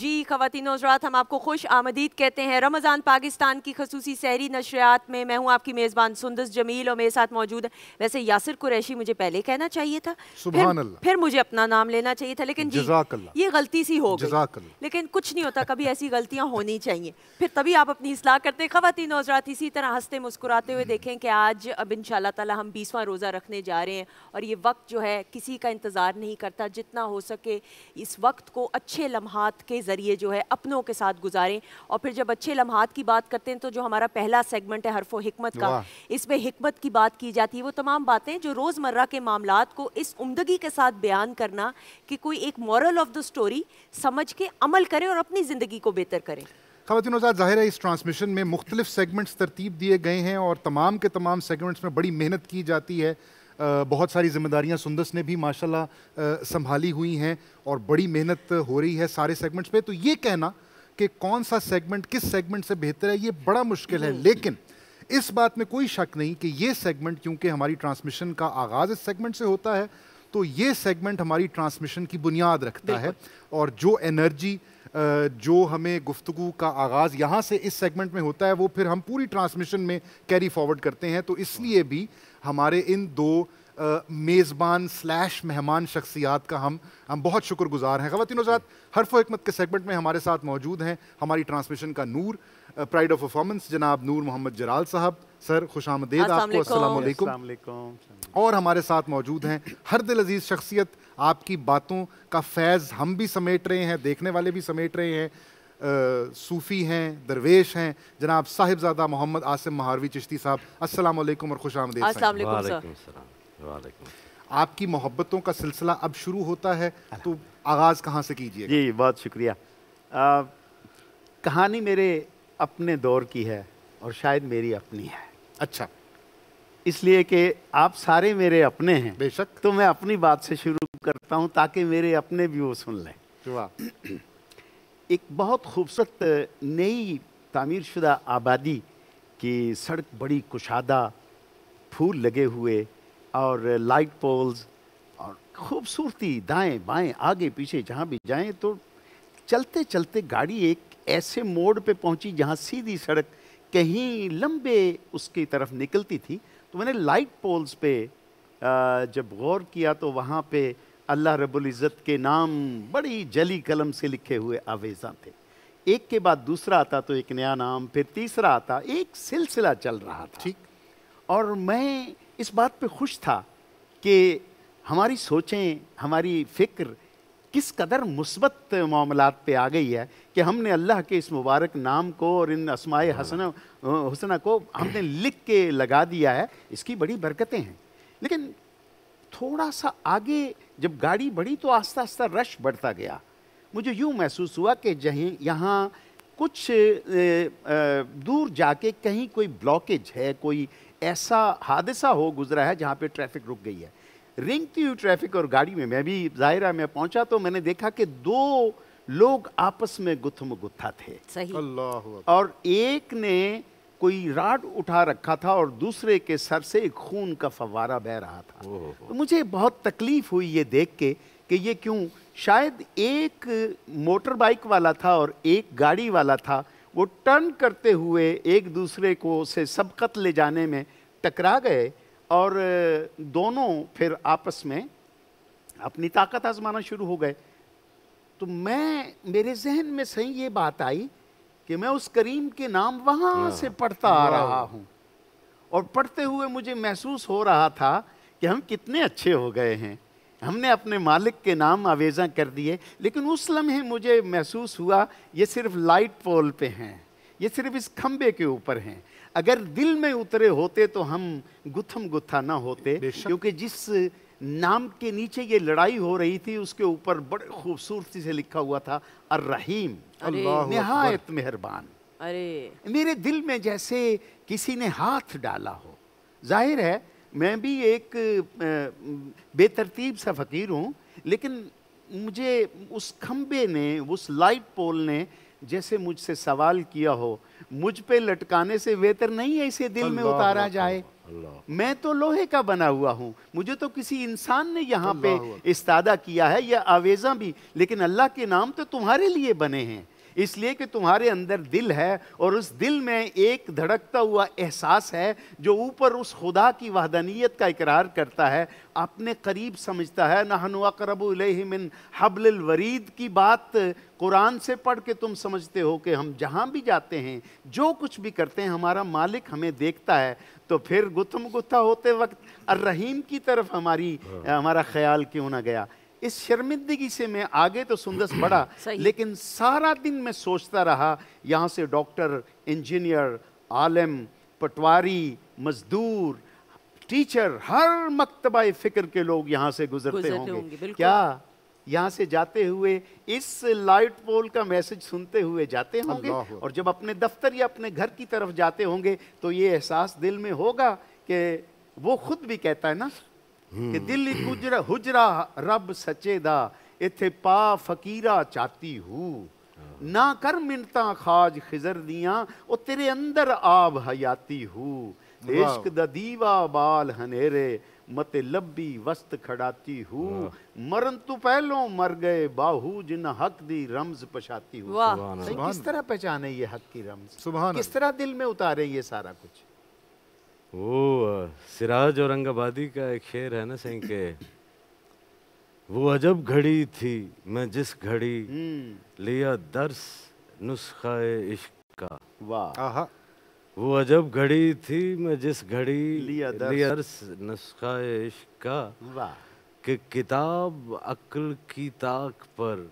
जी खातन हजरात हम आपको खुश आमदीद कहते हैं रमज़ान पाकिस्तान की खसूसी सहरी नशरियात में मैं हूँ आपकी मेज़बान सुंदस जमील और मेरे साथ मौजूद है वैसे यासिर कुरैशी मुझे पहले कहना चाहिए था फिर, फिर मुझे अपना नाम लेना चाहिए था लेकिन जी ये गलती सी हो लेकिन कुछ नहीं होता कभी ऐसी गलतियाँ होनी चाहिए फिर तभी आप अपनी असलाह करते हैं हजरात इसी तरह हंसते मुस्कुराते हुए देखें कि आज अब इन शाह हम बीसवा रोज़ा रखने जा रहे हैं और ये वक्त जो है किसी का इंतज़ार नहीं करता जितना हो सके इस वक्त को अच्छे लम्हात के ज़रिए जो है अपनों के साथ गुजारें और फिर जब अच्छे लम्हात की बात करते हैं तो जो हमारा पहला सेगमेंट है हरफो हमत का इसमें हमत की बात की जाती है वो तमाम बातें जो रोज़मर्रा के मामला को इस उमदगी के साथ बयान करना कि कोई एक मॉरल ऑफ द स्टोरी समझ के अमल करें और अपनी ज़िंदगी को बेहतर करें खातिन आजाद ज़ाहिर है इस ट्रांसमिशन में मुख्तलिफ सेगमेंट्स तरतीब दिए गए हैं और तमाम के तमाम सेगमेंट्स में बड़ी मेहनत की जाती है बहुत सारी जिम्मेदारियां सुंदस ने भी माशाल्लाह संभाली हुई हैं और बड़ी मेहनत हो रही है सारे सेगमेंट्स पे तो ये कहना कि कौन सा सेगमेंट किस सेगमेंट से बेहतर है ये बड़ा मुश्किल है लेकिन इस बात में कोई शक नहीं कि ये सेगमेंट क्योंकि हमारी ट्रांसमिशन का आगाज़ इस सेगमेंट से होता है तो ये सेगमेंट हमारी ट्रांसमिशन की बुनियाद रखता है और जो एनर्जी जो हमें गुफ्तु का आगाज़ यहाँ से इस सेगमेंट में होता है वो फिर हम पूरी ट्रांसमिशन में कैरी फॉरवर्ड करते हैं तो इसलिए भी हमारे इन दो मेज़बान स्लैश मेहमान शख्सियात का हम हम बहुत शुक्रगुजार हैं ख़वान हजरात हरफ हमत के सेगमेंट में हमारे साथ मौजूद हैं हमारी ट्रांसमिशन का नूर प्राइड ऑफ परफॉर्मेंस जनाब नूर मोहम्मद जराल साहब सर खुश आमदेद आपको असल और हमारे साथ मौजूद हैं हर दिल अजीज़ शख्सियत आपकी बातों का फैज़ हम भी समेट रहे हैं देखने वाले भी समेट रहे हैं सूफ़ी हैं दरवेश हैं जनाब साहिबजादा मोहम्मद आसिम महारवी चिश्ती साहब अस्सलाम वालेकुम और खुश आमदी आपकी मोहब्बतों का सिलसिला अब शुरू होता है तो आगाज़ कहाँ से कीजिए जी बहुत शुक्रिया आ, कहानी मेरे अपने दौर की है और शायद मेरी अपनी है अच्छा इसलिए कि आप सारे मेरे अपने हैं बेशक तो मैं अपनी बात से शुरू करता हूँ ताकि मेरे अपने भी वो सुन लें एक बहुत खूबसूरत नई तमीर शुदा आबादी की सड़क बड़ी कुशादा फूल लगे हुए और लाइट पोल्स और खूबसूरती दाएं बाएं आगे पीछे जहाँ भी जाएं तो चलते चलते गाड़ी एक ऐसे मोड़ पे पहुँची जहाँ सीधी सड़क कहीं लंबे उसकी तरफ निकलती थी तो मैंने लाइट पोल्स पे जब गौर किया तो वहाँ पे अल्लाह रब्बुल इज़्ज़त के नाम बड़ी जली कलम से लिखे हुए आवेज़ा थे एक के बाद दूसरा आता तो एक नया नाम फिर तीसरा आता एक सिलसिला चल रहा था ठीक और मैं इस बात पे खुश था कि हमारी सोचें हमारी फ़िक्र किस कदर मुस्बत मामला पे आ गई है कि हमने अल्लाह के इस मुबारक नाम को और इन असमाय हसन हुसना को हमने लिख के लगा दिया है इसकी बड़ी बरकतें हैं लेकिन थोड़ा सा आगे जब गाड़ी बढ़ी तो आस्ता आस्ता रश बढ़ता गया मुझे यूँ महसूस हुआ कि जहीं यहाँ कुछ दूर जाके कहीं कोई ब्लॉकेज है कोई ऐसा हादसा हो गुजरा है जहाँ पे ट्रैफिक रुक गई है रिंगती हुई ट्रैफिक और गाड़ी में मैं भी जाहिरा में पहुँचा तो मैंने देखा कि दो लोग आपस में गुथम गुत्था थे सही और एक ने कोई राड उठा रखा था और दूसरे के सर से एक खून का फवारा बह रहा था तो मुझे बहुत तकलीफ हुई ये देख के कि ये क्यों शायद एक मोटर बाइक वाला था और एक गाड़ी वाला था वो टर्न करते हुए एक दूसरे को से सबकत ले जाने में टकरा गए और दोनों फिर आपस में अपनी ताकत आजमाना शुरू हो गए तो मैं मेरे जहन में सही ये बात आई कि मैं उस करीम के नाम वहाँ से पढ़ता आ रहा हूँ और पढ़ते हुए मुझे महसूस हो रहा था कि हम कितने अच्छे हो गए हैं हमने अपने मालिक के नाम आवेजा कर दिए लेकिन उस लम्हे मुझे महसूस हुआ ये सिर्फ लाइट पोल पे हैं ये सिर्फ इस खम्बे के ऊपर हैं अगर दिल में उतरे होते तो हम गुथम गुत्था ना होते क्योंकि जिस नाम के नीचे ये लड़ाई हो रही थी उसके ऊपर बड़े खूबसूरती से लिखा हुआ था अर्रहीम नहायत मेहरबान अरे मेरे दिल में जैसे किसी ने हाथ डाला हो जाहिर है मैं भी एक बेतरतीब सा फ़कीर हूँ लेकिन मुझे उस खम्बे ने उस लाइट पोल ने जैसे मुझसे सवाल किया हो मुझ पे लटकाने से बेहतर नहीं है इसे दिल में उतारा जाए मैं तो लोहे का बना हुआ हूँ मुझे तो किसी इंसान ने यहाँ पे इस्तादा किया है या आवेजा भी लेकिन अल्लाह के नाम तो तुम्हारे लिए बने हैं इसलिए कि तुम्हारे अंदर दिल है और उस दिल में एक धड़कता हुआ एहसास है जो ऊपर उस खुदा की वहदानियत का इकरार करता है अपने करीब समझता है नहनुआ करबिन हबल वरीद की बात कुरान से पढ़ के तुम समझते हो कि हम जहाँ भी जाते हैं जो कुछ भी करते हैं हमारा मालिक हमें देखता है तो फिर गुथम गुथा होते वक्त अर्रहीम की तरफ हमारी हाँ। हमारा ख्याल क्यों ना गया इस शर्मिंदगी से मैं आगे तो सुंदस बढ़ा लेकिन सारा दिन मैं सोचता रहा यहाँ से डॉक्टर इंजीनियर आलम पटवारी मजदूर टीचर हर मकतबा फिक्र के लोग यहाँ से गुजरते होंगे, होंगे क्या यहाँ से जाते हुए इस लाइट पोल का मैसेज सुनते हुए जाते होंगे और जब अपने दफ्तर या अपने घर की तरफ जाते होंगे तो ये एहसास दिल में होगा कि वो खुद भी कहता है ना कि दिल्ली ਗੁਜਰਾ हुजरा रब सचे दा इथे पा फकीरा चाती ਹੂ ना कर मिनता खाज खिजर दिया ओ तेरे अंदर आब हयाती ਹੂ इश्क ਦਾ दीवा बाल हनेरे मते लब्बी वस्त खड़ाती हूँ मरण तो पहलो मर गए बाहू जिन हक दी रमज पछाती हूँ किस तरह पहचाने ये हक की रमज किस तरह दिल में उतारे ये सारा कुछ वो सिराज औरंगाबादी का एक शेर है ना सिंह के वो अजब घड़ी थी मैं जिस घड़ी हम्म। लिया दर्स नुस्खा इश्क का वाह वो अजब घड़ी थी मैं जिस घड़ी लिया दर्स, लिया दर्स नुस्खा इश्क का वाह कि किताब अक्ल की ताक पर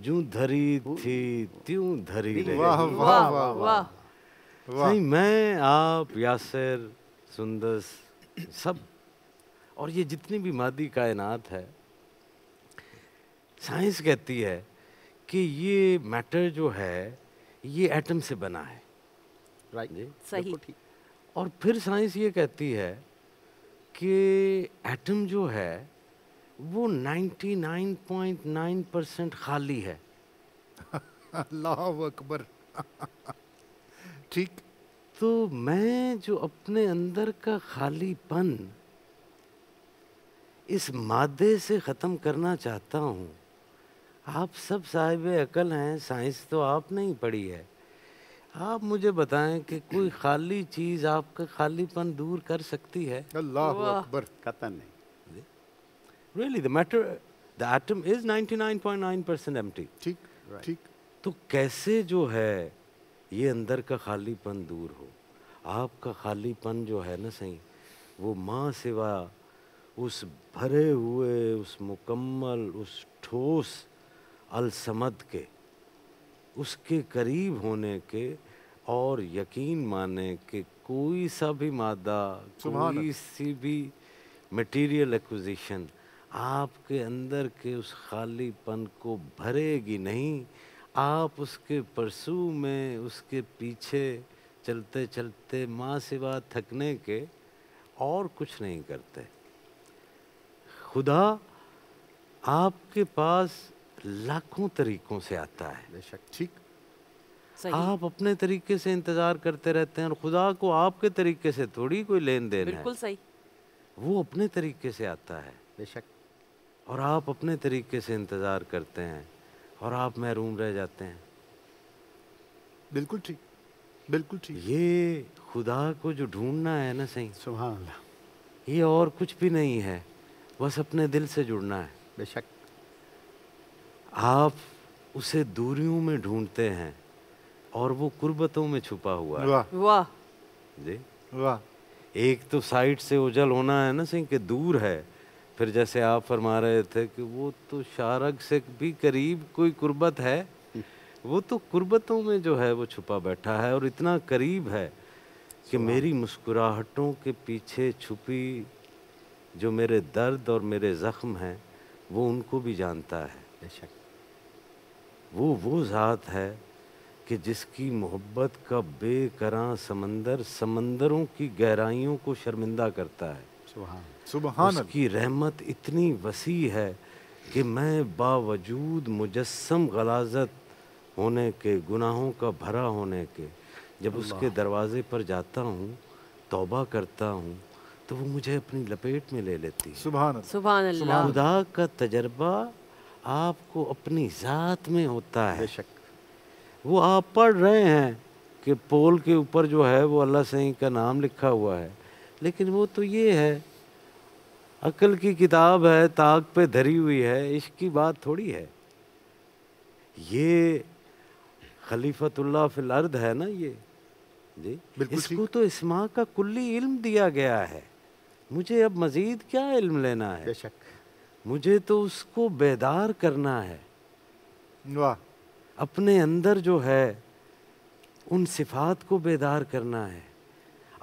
जू धरी थी त्यों धरी वाह वाह वाह नहीं मैं आप यासर सुंदस सब और ये जितनी भी मादी कायनात है साइंस कहती है कि ये मैटर जो है ये एटम से बना है राइट right. सही और फिर साइंस ये कहती है कि एटम जो है वो 99.9 परसेंट खाली है अल्लाह अकबर ठीक तो मैं जो अपने अंदर का खालीपन इस मादे से ख़त्म करना चाहता हूँ आप सब साहिब अकल हैं साइंस तो आप ही पढ़ी है आप मुझे बताएं कि कोई खाली चीज़ आपका खालीपन दूर कर सकती है अल्लाह अकबर कतन नहीं really the matter the atom is 99.9 percent empty ठीक ठीक तो कैसे जो है ये अंदर का खालीपन दूर हो आपका खालीपन जो है ना सही वो माँ सिवा उस भरे हुए उस मुकम्मल उस ठोस अलसमद के उसके करीब होने के और यकीन माने कि कोई सा भी मादा कोई सी भी मटेरियल एक्विजिशन आपके अंदर के उस खालीपन को भरेगी नहीं आप उसके परसू में उसके पीछे चलते चलते माँ सिवा थकने के और कुछ नहीं करते खुदा आपके पास लाखों तरीकों से आता है बेशक ठीक आप अपने तरीके से इंतजार करते रहते हैं और खुदा को आपके तरीके से थोड़ी कोई लेन देन बिल्कुल है। सही वो अपने तरीके से आता है बेशक और आप अपने तरीके से इंतजार करते हैं और आप महरूम रह जाते हैं बिल्कुल ठीक बिल्कुल ठीक ये खुदा को जो ढूंढना है ना सही सुबह ये और कुछ भी नहीं है बस अपने दिल से जुड़ना है बेशक आप उसे दूरियों में ढूंढते हैं और वो कुर्बतों में छुपा हुआ है वाह वाह जी वाह एक तो साइड से उजल होना है ना सही कि दूर है फिर जैसे आप फरमा रहे थे कि वो तो शारग से भी करीब कोई कुर्बत है वो तो कुर्बतों में जो है वो छुपा बैठा है और इतना करीब है कि मेरी मुस्कुराहटों के पीछे छुपी जो मेरे दर्द और मेरे ज़ख्म हैं वो उनको भी जानता है वो वो ज़ात है कि जिसकी मोहब्बत का बेकरां समंदर समंदरों की गहराइयों को शर्मिंदा करता है सुबहान उसकी रहमत इतनी वसी है कि मैं बावजूद मुजस्म गलाजत होने के गुनाहों का भरा होने के जब उसके दरवाजे पर जाता हूँ तोबा करता हूँ तो वो मुझे अपनी लपेट में ले लेती है सुबह सुबह खुदा का तजर्बा आपको अपनी ज़ात में होता है बेशक वो आप पढ़ रहे हैं कि पोल के ऊपर जो है वो अल्लाह सही का नाम लिखा हुआ है लेकिन वो तो ये है अकल की किताब है ताक पे धरी हुई है इश्क की बात थोड़ी है ये खलीफतुल्ला फिल अर्द है ना ये जी इसको तो इस्मा का कुल्ली इल्म दिया गया है मुझे अब मज़ीद क्या इल्म लेना है बेशक मुझे तो उसको बेदार करना है वाह अपने अंदर जो है उन सिफात को बेदार करना है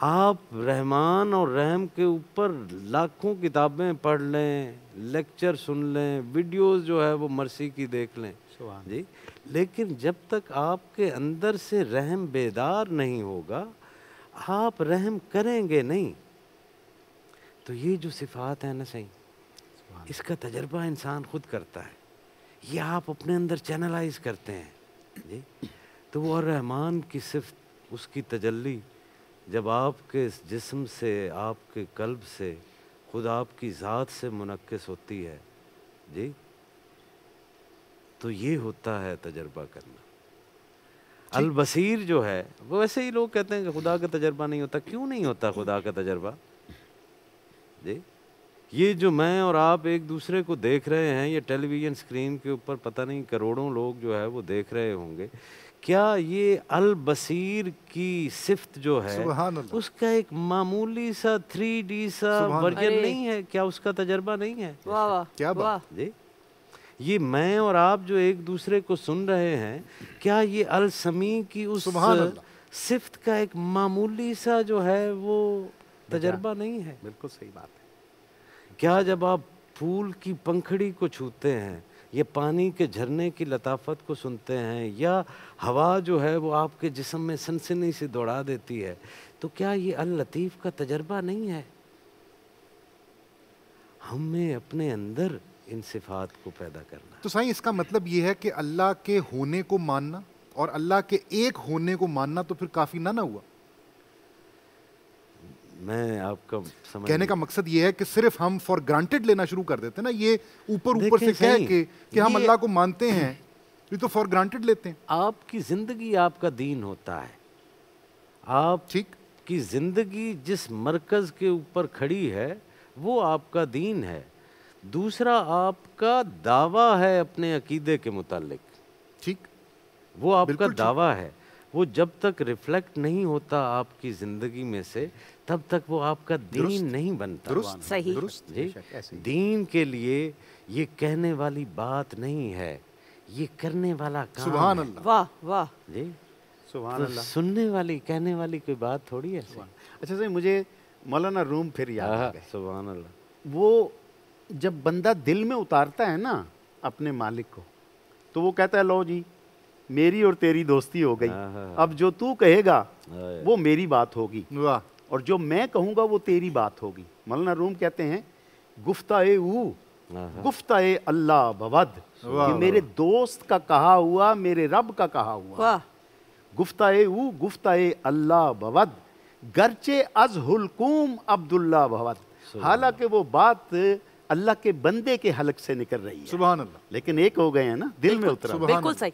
आप रहमान और रहम के ऊपर लाखों किताबें पढ़ लें लेक्चर सुन लें वीडियोस जो है वो मर्सी की देख लें जी लेकिन जब तक आपके अंदर से रहम बेदार नहीं होगा आप रहम करेंगे नहीं तो ये जो सिफात है ना सही इसका तजर्बा इंसान खुद करता है ये आप अपने अंदर चैनलाइज करते हैं जी तो वो रहमान की सिर्फ उसकी तजल्ली जब आपके इस जिस्म से आपके कल्ब से खुद आपकी ज़ात से मुनकस होती है जी तो ये होता है तजर्बा करना अलबसीर जो है वो वैसे ही लोग कहते हैं कि खुदा का तजर्बा नहीं होता क्यों नहीं होता खुदा का तजर्बा जी ये जो मैं और आप एक दूसरे को देख रहे हैं ये टेलीविज़न स्क्रीन के ऊपर पता नहीं करोड़ों लोग जो है वो देख रहे होंगे क्या ये अल बसीर की सिफ्त जो है उसका एक मामूली सा थ्री डी सा वर्जन नहीं है क्या उसका तजर्बा नहीं है वाह वाह क्या बात जी ये मैं और आप जो एक दूसरे को सुन रहे हैं क्या ये अल समी की उस सिफ्त का एक मामूली सा जो है वो तजर्बा नहीं है बिल्कुल सही बात है क्या जब आप फूल की पंखड़ी को छूते हैं ये पानी के झरने की लताफत को सुनते हैं या हवा जो है वो आपके जिसम में सनसनी से दौड़ा देती है तो क्या ये अल लतीफ़ का तजर्बा नहीं है हमें अपने अंदर इन सिफात को पैदा करना तो साईं इसका मतलब ये है कि अल्लाह के होने को मानना और अल्लाह के एक होने को मानना तो फिर काफ़ी ना ना हुआ मैं आपका समझ कहने का मकसद ये है कि सिर्फ हम फॉर ग्रांटेड लेना शुरू कर देते हैं ना ये ऊपर ऊपर से कह के कि हम अल्लाह को मानते हैं ये तो फॉर ग्रांटेड लेते हैं आपकी ज़िंदगी आपका दीन होता है आप ठीक की ज़िंदगी जिस मरकज़ के ऊपर खड़ी है वो आपका दीन है दूसरा आपका दावा है अपने अकीदे के मुतालिक ठीक वो आपका दावा है वो जब तक रिफ्लेक्ट नहीं होता आपकी ज़िंदगी में से तब तक वो आपका दीन नहीं बनता दुरुस्त सही दुरुस्त जी, दीन के लिए ये कहने वाली बात नहीं है ये करने वाला काम वाह वाह जी सुभान अल्लाह तो सुनने वाली कहने वाली कोई बात थोड़ी है अच्छा सही मुझे मौलाना रूम फिर याद हाँ, आ हाँ, गए अल्लाह वो जब बंदा दिल में उतारता है ना अपने मालिक को तो वो कहता है लो जी मेरी और तेरी दोस्ती हो गई हाँ, अब जो तू कहेगा वो मेरी बात होगी वाह और जो मैं कहूँगा वो तेरी बात होगी मलना रूम कहते हैं गुफ्ता ए ऊ गुफ्ता ए अल्लाह बवद मेरे दोस्त का कहा हुआ मेरे रब का कहा हुआ गुफ्ता ए ऊ गुफ्ता ए अल्लाह बवद गरचे अज हुकूम अब्दुल्ला बवद हालांकि वो बात अल्लाह के बंदे के हलक से निकल रही है सुबह लेकिन एक हो गए हैं ना दिल में उतरा बिल्कुल सही